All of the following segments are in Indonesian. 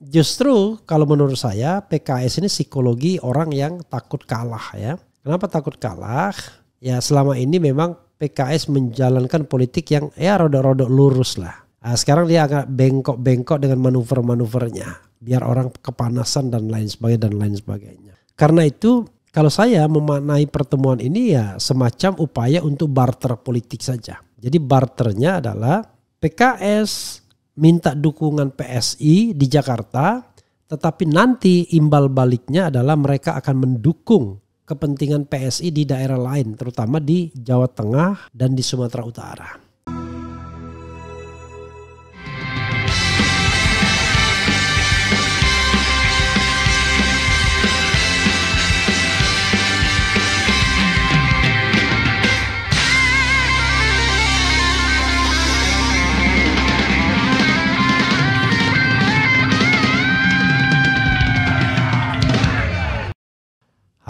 Justru kalau menurut saya PKS ini psikologi orang yang takut kalah ya. Kenapa takut kalah? Ya selama ini memang PKS menjalankan politik yang ya rodok-rodok lurus lah. Nah, sekarang dia agak bengkok-bengkok dengan manuver-manuvernya. Biar orang kepanasan dan lain sebagainya dan lain sebagainya. Karena itu kalau saya memaknai pertemuan ini ya semacam upaya untuk barter politik saja. Jadi barternya adalah PKS minta dukungan PSI di Jakarta, tetapi nanti imbal baliknya adalah mereka akan mendukung kepentingan PSI di daerah lain, terutama di Jawa Tengah dan di Sumatera Utara.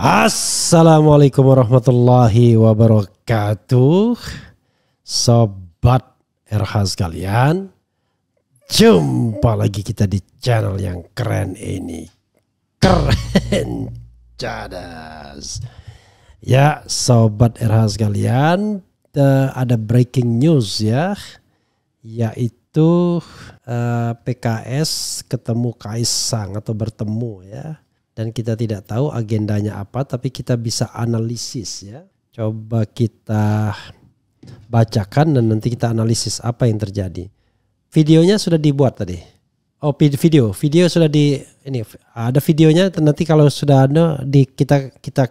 Assalamualaikum warahmatullahi wabarakatuh Sobat RH sekalian Jumpa lagi kita di channel yang keren ini Keren cadas Ya sobat RH sekalian eh, Ada breaking news ya Yaitu eh, PKS ketemu Kaisang atau bertemu ya dan kita tidak tahu agendanya apa tapi kita bisa analisis ya. Coba kita bacakan dan nanti kita analisis apa yang terjadi. Videonya sudah dibuat tadi. Oh video, video sudah di ini ada videonya. Nanti kalau sudah ada di kita kita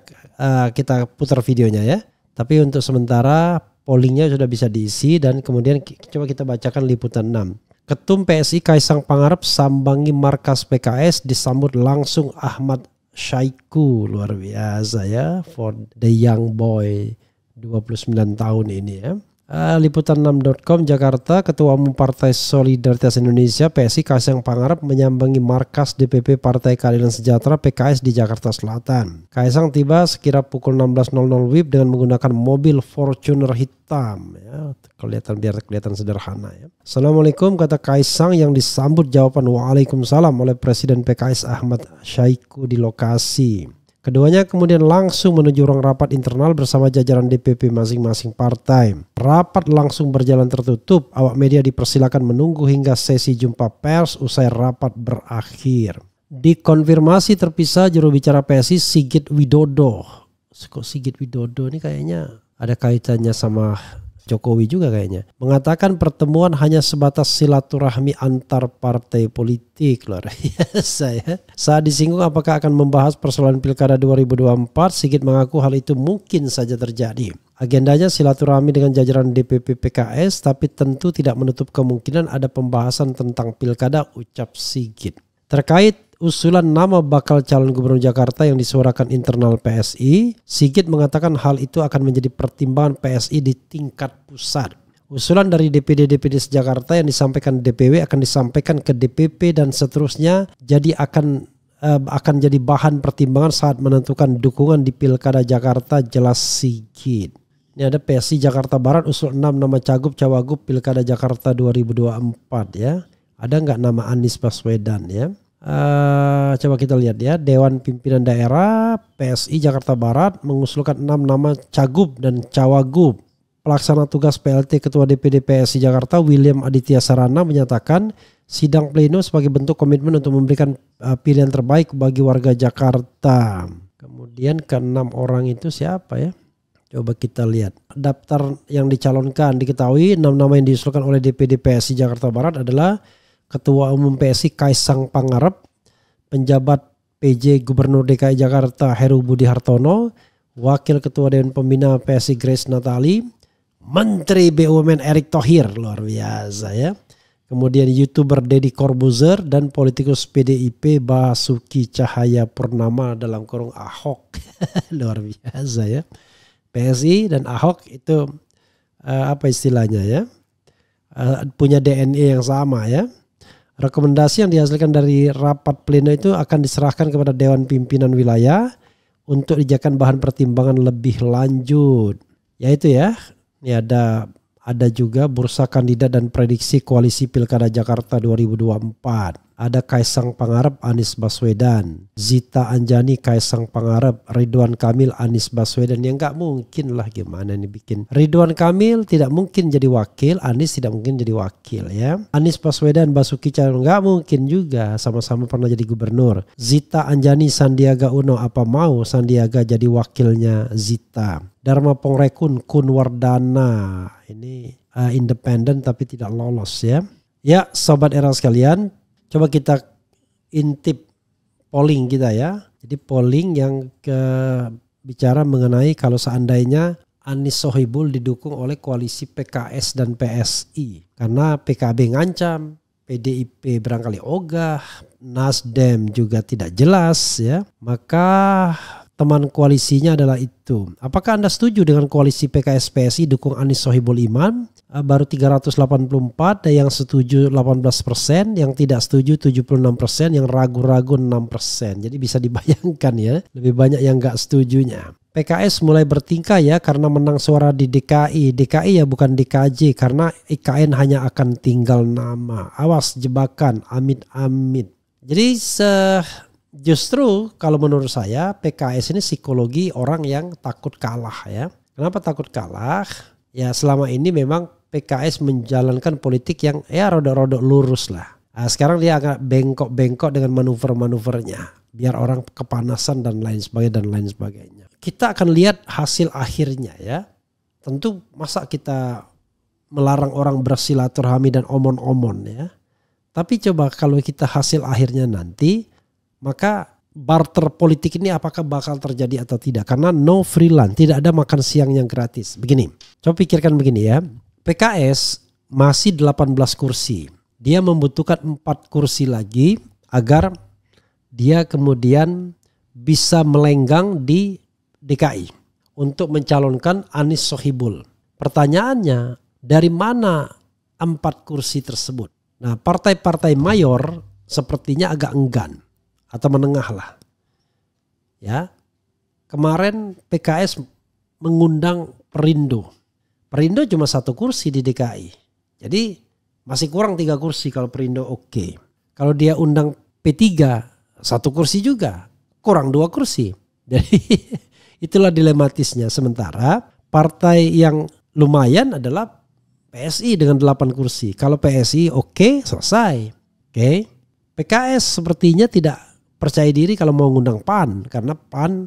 eh, kita putar videonya ya. Tapi untuk sementara pollingnya sudah bisa diisi dan kemudian coba kita bacakan liputan 6. Ketum PSI Kaisang Pangarep sambangi markas PKS disambut langsung Ahmad Syaiku luar biasa ya for the young boy 29 tahun ini ya. Eh, liputan6.com Jakarta Ketua Umum Partai Solidaritas Indonesia PSI Kaisang Pangarep menyambangi markas DPP Partai Keadilan Sejahtera PKS di Jakarta Selatan. Kaisang tiba sekira pukul 16.00 WIB dengan menggunakan mobil Fortuner hitam ya. Kelihatan biar kelihatan sederhana ya. Assalamualaikum kata Kaisang yang disambut jawaban Waalaikumsalam oleh Presiden PKS Ahmad Syaiku di lokasi. Keduanya kemudian langsung menuju ruang rapat internal bersama jajaran DPP masing-masing partai. Rapat langsung berjalan tertutup, awak media dipersilakan menunggu hingga sesi jumpa pers usai rapat berakhir. Dikonfirmasi terpisah juru bicara PSI Sigit Widodo. Kok Sigit Widodo ini kayaknya ada kaitannya sama Jokowi juga kayaknya mengatakan pertemuan hanya sebatas silaturahmi antar partai politik luar biasa ya. Saat disinggung apakah akan membahas persoalan Pilkada 2024, Sigit mengaku hal itu mungkin saja terjadi. Agendanya silaturahmi dengan jajaran DPP PKS tapi tentu tidak menutup kemungkinan ada pembahasan tentang Pilkada ucap Sigit. Terkait usulan nama bakal calon gubernur Jakarta yang disuarakan internal PSI, Sigit mengatakan hal itu akan menjadi pertimbangan PSI di tingkat pusat. Usulan dari DPD-DPD Jakarta yang disampaikan DPW akan disampaikan ke DPP dan seterusnya, jadi akan eh, akan jadi bahan pertimbangan saat menentukan dukungan di Pilkada Jakarta jelas Sigit. Ini ada PSI Jakarta Barat usul 6 nama cagup cawagup Pilkada Jakarta 2024 ya. Ada nggak nama Anies Baswedan ya? Uh, coba kita lihat ya Dewan Pimpinan Daerah PSI Jakarta Barat mengusulkan enam nama cagub dan cawagub. Pelaksana tugas PLT Ketua DPD PSI Jakarta William Aditya Sarana menyatakan sidang pleno sebagai bentuk komitmen untuk memberikan uh, pilihan terbaik bagi warga Jakarta. Kemudian keenam orang itu siapa ya? Coba kita lihat. Daftar yang dicalonkan diketahui enam nama yang diusulkan oleh DPD PSI Jakarta Barat adalah Ketua Umum PSI Kaisang Pangarep, penjabat PJ Gubernur DKI Jakarta Heru Budi Hartono, Wakil Ketua Dewan Pembina PSI Grace Natali, Menteri BUMN Erick Thohir, luar biasa ya. Kemudian YouTuber Deddy Corbuzier dan politikus PDIP Basuki Cahaya Purnama dalam kurung Ahok. luar biasa ya. PSI dan Ahok itu uh, apa istilahnya ya? Uh, punya DNA yang sama ya. Rekomendasi yang dihasilkan dari rapat pleno itu akan diserahkan kepada Dewan Pimpinan Wilayah untuk dijadikan bahan pertimbangan lebih lanjut. Yaitu ya, ini ada ada juga bursa kandidat dan prediksi koalisi Pilkada Jakarta 2024 ada Kaisang Pangarep Anies Baswedan, Zita Anjani Kaisang Pangarep, Ridwan Kamil Anies Baswedan yang nggak mungkin lah gimana nih bikin. Ridwan Kamil tidak mungkin jadi wakil, Anies tidak mungkin jadi wakil ya. Anies Baswedan Basuki Cahayapurnama nggak mungkin juga sama-sama pernah jadi gubernur. Zita Anjani Sandiaga Uno apa mau Sandiaga jadi wakilnya Zita. Dharma Pongrekun Kunwardana ini uh, independen tapi tidak lolos ya. Ya, sobat era sekalian, Coba kita intip polling kita ya. Jadi polling yang ke bicara mengenai kalau seandainya Anies Sohibul didukung oleh koalisi PKS dan PSI karena PKB ngancam, PDIP berangkali ogah, Nasdem juga tidak jelas ya. Maka teman koalisinya adalah itu. Apakah Anda setuju dengan koalisi PKS PSI dukung Anies Sohibul Iman? Eh, baru 384, ada yang setuju 18%, yang tidak setuju 76%, yang ragu-ragu 6%. Jadi bisa dibayangkan ya, lebih banyak yang nggak setujunya. PKS mulai bertingkah ya karena menang suara di DKI. DKI ya bukan DKJ karena IKN hanya akan tinggal nama. Awas jebakan, amit-amit. Jadi se justru kalau menurut saya PKS ini psikologi orang yang takut kalah ya. Kenapa takut kalah? Ya selama ini memang PKS menjalankan politik yang ya roda-roda lurus lah. Nah, sekarang dia agak bengkok-bengkok dengan manuver-manuvernya. Biar orang kepanasan dan lain sebagainya dan lain sebagainya. Kita akan lihat hasil akhirnya ya. Tentu masa kita melarang orang bersilaturahmi dan omon-omon ya. Tapi coba kalau kita hasil akhirnya nanti maka barter politik ini apakah bakal terjadi atau tidak karena no freelance, tidak ada makan siang yang gratis begini coba pikirkan begini ya PKS masih 18 kursi. Dia membutuhkan 4 kursi lagi agar dia kemudian bisa melenggang di DKI untuk mencalonkan Anies Sohibul. Pertanyaannya, dari mana empat kursi tersebut? Nah, partai-partai mayor sepertinya agak enggan atau menengah lah. Ya. Kemarin PKS mengundang Perindo Perindo cuma satu kursi di DKI. Jadi masih kurang tiga kursi kalau Perindo oke. Okay. Kalau dia undang P3 satu kursi juga. Kurang dua kursi. Jadi itulah dilematisnya. Sementara partai yang lumayan adalah PSI dengan delapan kursi. Kalau PSI oke okay, selesai. Oke. Okay. PKS sepertinya tidak percaya diri kalau mau ngundang PAN karena PAN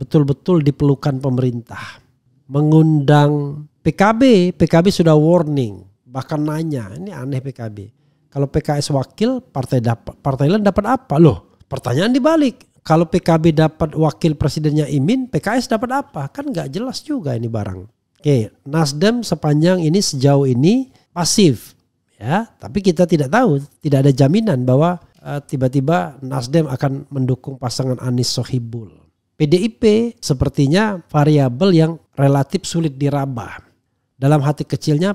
betul-betul diperlukan pemerintah. Mengundang PKB, PKB sudah warning, bahkan nanya, ini aneh PKB. Kalau PKS wakil, partai dapat partai lain dapat apa? Loh, pertanyaan dibalik. Kalau PKB dapat wakil presidennya Imin, PKS dapat apa? Kan nggak jelas juga ini barang. Oke, Nasdem sepanjang ini sejauh ini pasif, ya. Tapi kita tidak tahu, tidak ada jaminan bahwa eh, tiba-tiba uh, Nasdem akan mendukung pasangan Anies Sohibul. PDIP sepertinya variabel yang relatif sulit diraba dalam hati kecilnya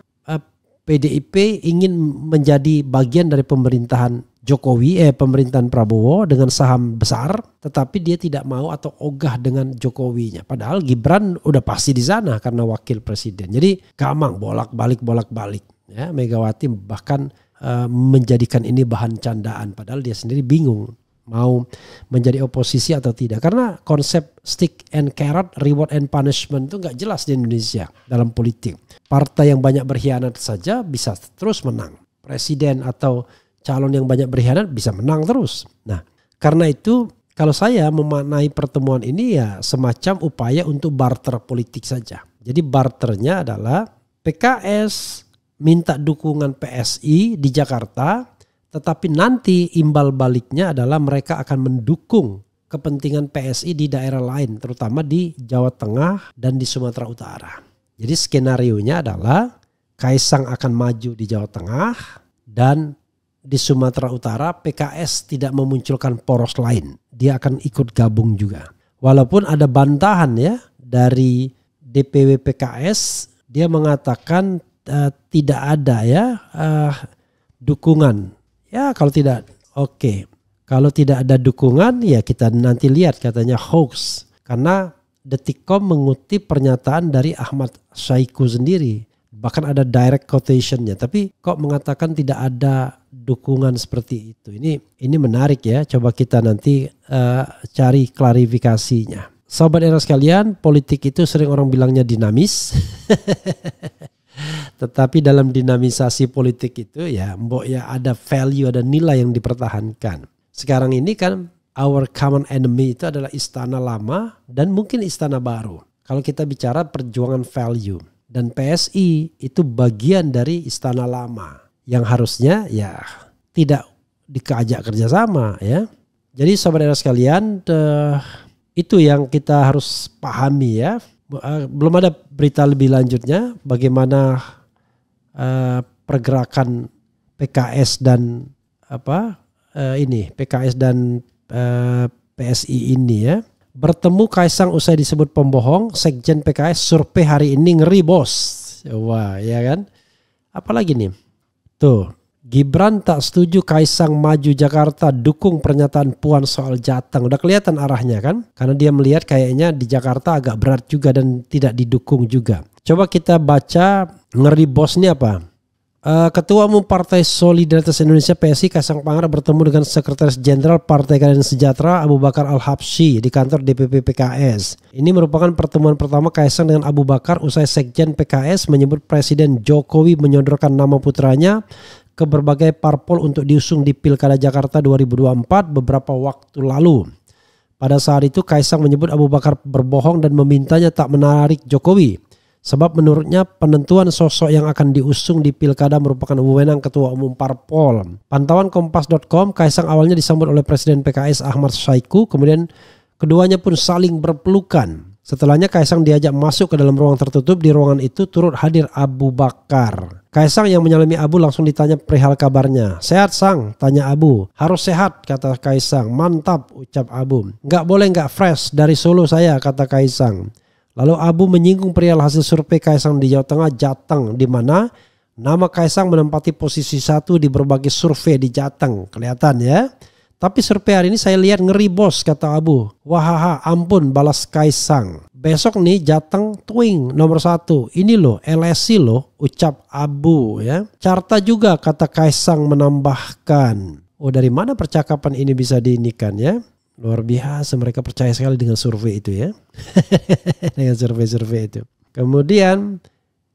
PDIP eh, ingin menjadi bagian dari pemerintahan Jokowi eh pemerintahan Prabowo dengan saham besar tetapi dia tidak mau atau ogah dengan Jokowinya padahal Gibran udah pasti di sana karena wakil presiden jadi kamang bolak-balik bolak-balik ya Megawati bahkan eh, menjadikan ini bahan candaan padahal dia sendiri bingung mau menjadi oposisi atau tidak karena konsep stick and carrot reward and punishment itu nggak jelas di Indonesia dalam politik partai yang banyak berkhianat saja bisa terus menang presiden atau calon yang banyak berkhianat bisa menang terus nah karena itu kalau saya memaknai pertemuan ini ya semacam upaya untuk barter politik saja jadi barternya adalah PKS minta dukungan PSI di Jakarta tetapi nanti imbal baliknya adalah mereka akan mendukung kepentingan PSI di daerah lain, terutama di Jawa Tengah dan di Sumatera Utara. Jadi skenario nya adalah Kaisang akan maju di Jawa Tengah dan di Sumatera Utara PKS tidak memunculkan poros lain. Dia akan ikut gabung juga. Walaupun ada bantahan ya dari DPW PKS, dia mengatakan uh, tidak ada ya uh, dukungan Ya kalau tidak, oke. Okay. Kalau tidak ada dukungan, ya kita nanti lihat katanya hoax. Karena Detikom mengutip pernyataan dari Ahmad Syaiku sendiri. Bahkan ada direct quotationnya. Tapi kok mengatakan tidak ada dukungan seperti itu. Ini ini menarik ya. Coba kita nanti uh, cari klarifikasinya. Sobat era sekalian, politik itu sering orang bilangnya dinamis. Tetapi dalam dinamisasi politik itu ya mbok ya ada value, ada nilai yang dipertahankan. Sekarang ini kan our common enemy itu adalah istana lama dan mungkin istana baru. Kalau kita bicara perjuangan value dan PSI itu bagian dari istana lama yang harusnya ya tidak dikajak kerjasama ya. Jadi sahabat sekalian, eh, itu yang kita harus pahami ya uh, belum ada berita lebih lanjutnya bagaimana uh, pergerakan PKS dan apa uh, ini PKS dan uh, PSI ini ya. Bertemu Kaisang usai disebut pembohong, Sekjen PKS survei hari ini ngeri bos. Wah, ya kan? Apalagi nih? Tuh, Gibran tak setuju Kaisang maju Jakarta dukung pernyataan Puan soal Jateng. Udah kelihatan arahnya kan? Karena dia melihat kayaknya di Jakarta agak berat juga dan tidak didukung juga. Coba kita baca ngeri bosnya ini apa? Eh, Ketua Umum Partai Solidaritas Indonesia PSI Kaisang Pangar bertemu dengan Sekretaris Jenderal Partai Keadilan Sejahtera Abu Bakar Al-Habsyi di kantor DPP PKS. Ini merupakan pertemuan pertama Kaisang dengan Abu Bakar usai Sekjen PKS menyebut Presiden Jokowi menyodorkan nama putranya ke berbagai parpol untuk diusung di Pilkada Jakarta 2024 beberapa waktu lalu. Pada saat itu Kaisang menyebut Abu Bakar berbohong dan memintanya tak menarik Jokowi. Sebab menurutnya penentuan sosok yang akan diusung di pilkada merupakan wewenang Ketua Umum Parpol. Pantauan Kompas.com, Kaisang awalnya disambut oleh Presiden PKS Ahmad Syaiku, kemudian keduanya pun saling berpelukan. Setelahnya Kaisang diajak masuk ke dalam ruang tertutup, di ruangan itu turut hadir Abu Bakar. Kaisang yang menyalami Abu langsung ditanya perihal kabarnya. Sehat sang? Tanya Abu. Harus sehat, kata Kaisang. Mantap, ucap Abu. Gak boleh gak fresh dari Solo saya, kata Kaisang. Lalu Abu menyinggung perihal hasil survei Kaisang di Jawa Tengah Jateng, di mana nama Kaisang menempati posisi satu di berbagai survei di Jateng. Kelihatan ya? Tapi survei hari ini saya lihat ngeri bos, kata Abu. Wahaha, ampun, balas Kaisang besok nih Jateng Twing nomor satu. Ini loh LSI loh ucap Abu ya. Carta juga kata Kaisang menambahkan. Oh dari mana percakapan ini bisa diinikan ya? Luar biasa mereka percaya sekali dengan survei itu ya. dengan survei-survei itu. Kemudian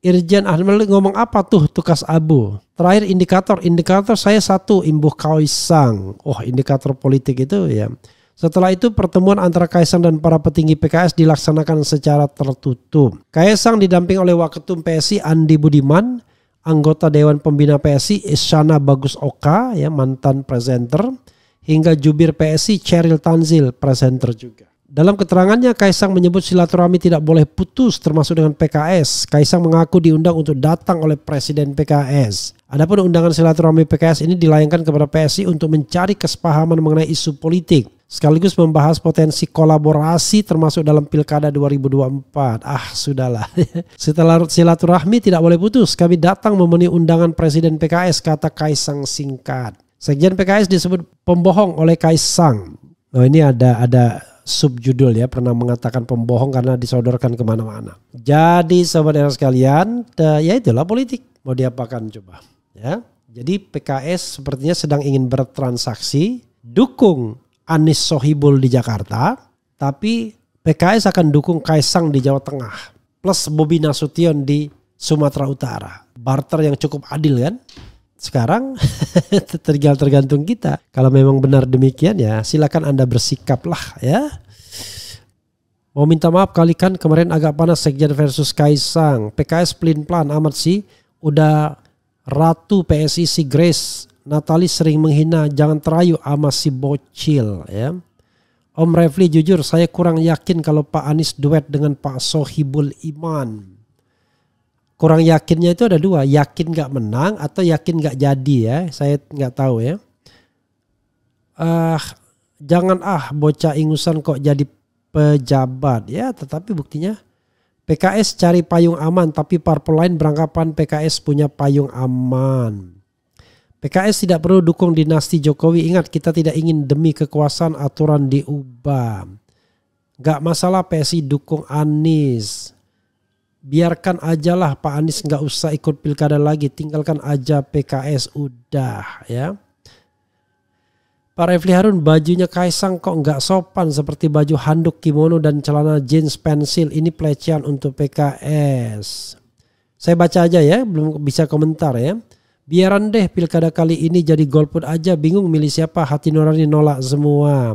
Irjen Ahmad ngomong apa tuh tukas abu? Terakhir indikator, indikator saya satu imbuh kaisang. Oh indikator politik itu ya setelah itu pertemuan antara Kaisang dan para petinggi PKS dilaksanakan secara tertutup. Kaisang didamping oleh Waketum PSI Andi Budiman, anggota Dewan Pembina PSI Isyana Bagus Oka, ya mantan presenter, hingga jubir PSI Cheryl Tanzil, presenter juga. Dalam keterangannya, Kaisang menyebut silaturahmi tidak boleh putus termasuk dengan PKS. Kaisang mengaku diundang untuk datang oleh Presiden PKS. Adapun undangan silaturahmi PKS ini dilayangkan kepada PSI untuk mencari kesepahaman mengenai isu politik sekaligus membahas potensi kolaborasi termasuk dalam Pilkada 2024. Ah, sudahlah. Setelah silaturahmi tidak boleh putus, kami datang memenuhi undangan Presiden PKS, kata Kaisang singkat. Sekjen PKS disebut pembohong oleh Kaisang. Nah ini ada ada subjudul ya pernah mengatakan pembohong karena disodorkan kemana-mana. Jadi sobat era sekalian, ya itulah politik mau diapakan coba ya. Jadi PKS sepertinya sedang ingin bertransaksi dukung Anies Sohibul di Jakarta, tapi PKS akan dukung Kaisang di Jawa Tengah, plus Bobi Nasution di Sumatera Utara. Barter yang cukup adil kan? Sekarang tergal tergantung kita. Kalau memang benar demikian ya silakan Anda bersikaplah ya. Mau minta maaf kali kan kemarin agak panas Sekjen versus Kaisang. PKS pelin pelan amat sih. Udah Ratu PSI si Grace Natali sering menghina, jangan terayu ama si bocil ya. Om Refli jujur saya kurang yakin kalau Pak Anies duet dengan Pak Sohibul Iman. Kurang yakinnya itu ada dua, yakin gak menang atau yakin gak jadi ya. Saya gak tahu ya. Uh, jangan ah bocah ingusan kok jadi pejabat ya, tetapi buktinya PKS cari payung aman tapi parpol lain berangkapan PKS punya payung aman. PKS tidak perlu dukung dinasti Jokowi. Ingat kita tidak ingin demi kekuasaan aturan diubah. Gak masalah PSI dukung Anies. Biarkan ajalah Pak Anies gak usah ikut pilkada lagi. Tinggalkan aja PKS udah ya. Pak Refli Harun bajunya Kaisang kok nggak sopan seperti baju handuk kimono dan celana jeans pensil. Ini pelecehan untuk PKS. Saya baca aja ya, belum bisa komentar ya. Biaran deh pilkada kali ini jadi golput aja bingung milih siapa hati nurani nolak semua.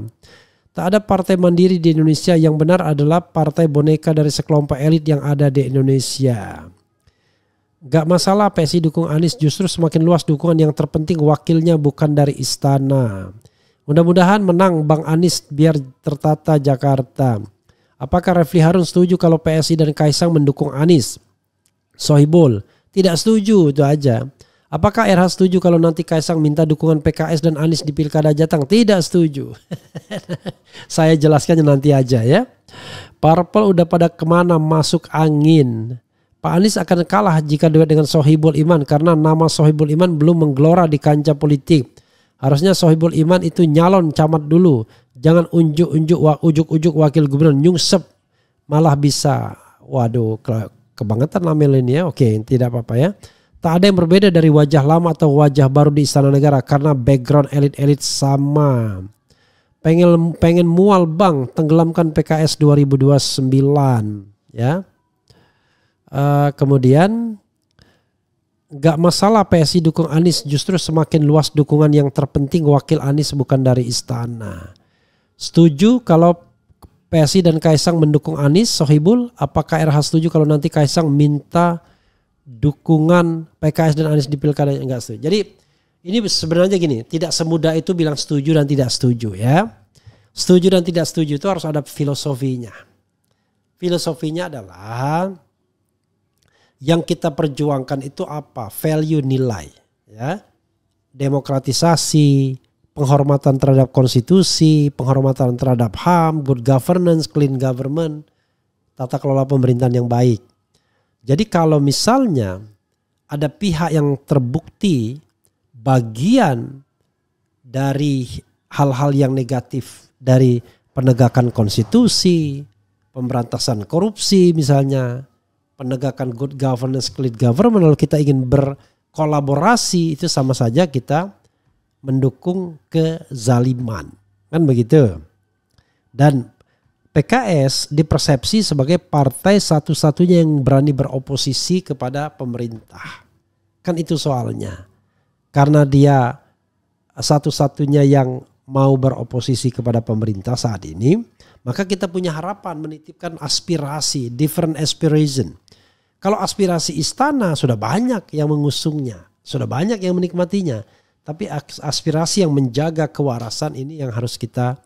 Tak ada partai mandiri di Indonesia yang benar adalah partai boneka dari sekelompok elit yang ada di Indonesia. Gak masalah PSI dukung Anies justru semakin luas dukungan yang terpenting wakilnya bukan dari istana. Mudah-mudahan menang Bang Anies biar tertata Jakarta. Apakah Refli Harun setuju kalau PSI dan Kaisang mendukung Anies? Sohibul, tidak setuju itu aja. Apakah RH setuju kalau nanti Kaisang minta dukungan PKS dan Anies di Pilkada Jateng? Tidak setuju. Saya jelaskannya nanti aja ya. Parpol udah pada kemana masuk angin. Pak Anies akan kalah jika duet dengan Sohibul Iman karena nama Sohibul Iman belum menggelora di kancah politik. Harusnya Sohibul Iman itu nyalon camat dulu. Jangan unjuk-unjuk ujuk-ujuk wakil gubernur nyungsep malah bisa. Waduh, kebangetan lah ya. Oke, tidak apa-apa ya. Tak ada yang berbeda dari wajah lama atau wajah baru di istana negara karena background elit-elit sama. Pengen pengen mual bang tenggelamkan PKS 2029 ya. Uh, kemudian nggak masalah PSI dukung Anies justru semakin luas dukungan yang terpenting wakil Anies bukan dari istana. Setuju kalau PSI dan Kaisang mendukung Anies Sohibul apakah RH setuju kalau nanti Kaisang minta dukungan PKS dan Anies di pilkada yang enggak setuju. Jadi ini sebenarnya gini, tidak semudah itu bilang setuju dan tidak setuju ya. Setuju dan tidak setuju itu harus ada filosofinya. Filosofinya adalah yang kita perjuangkan itu apa? Value nilai ya. Demokratisasi, penghormatan terhadap konstitusi, penghormatan terhadap HAM, good governance, clean government, tata kelola pemerintahan yang baik jadi kalau misalnya ada pihak yang terbukti bagian dari hal-hal yang negatif dari penegakan konstitusi, pemberantasan korupsi misalnya, penegakan good governance, clean government, lalu kita ingin berkolaborasi itu sama saja kita mendukung kezaliman. Kan begitu. Dan PKS dipersepsi sebagai partai satu-satunya yang berani beroposisi kepada pemerintah. Kan itu soalnya. Karena dia satu-satunya yang mau beroposisi kepada pemerintah saat ini, maka kita punya harapan menitipkan aspirasi, different aspiration. Kalau aspirasi istana sudah banyak yang mengusungnya, sudah banyak yang menikmatinya, tapi aspirasi yang menjaga kewarasan ini yang harus kita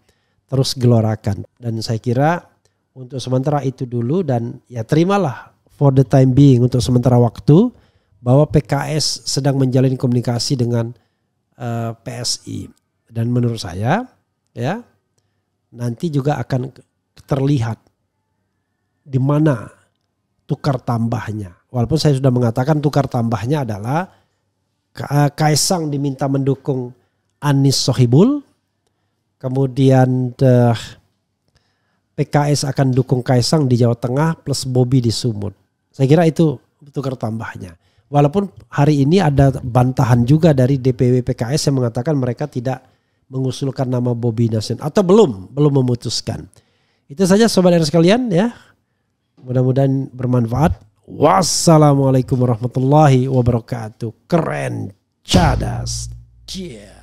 terus gelorakan. Dan saya kira untuk sementara itu dulu dan ya terimalah for the time being untuk sementara waktu bahwa PKS sedang menjalin komunikasi dengan uh, eh, PSI dan menurut saya ya nanti juga akan terlihat di mana tukar tambahnya. Walaupun saya sudah mengatakan tukar tambahnya adalah Kaisang diminta mendukung Anis Sohibul Kemudian uh, eh, PKS akan dukung Kaisang di Jawa Tengah plus Bobi di Sumut. Saya kira itu tukar tambahnya. Walaupun hari ini ada bantahan juga dari DPW PKS yang mengatakan mereka tidak mengusulkan nama Bobi Nasution atau belum belum memutuskan. Itu saja sobat yang sekalian ya. Mudah-mudahan bermanfaat. Wassalamualaikum warahmatullahi wabarakatuh. Keren cadas. Yeah.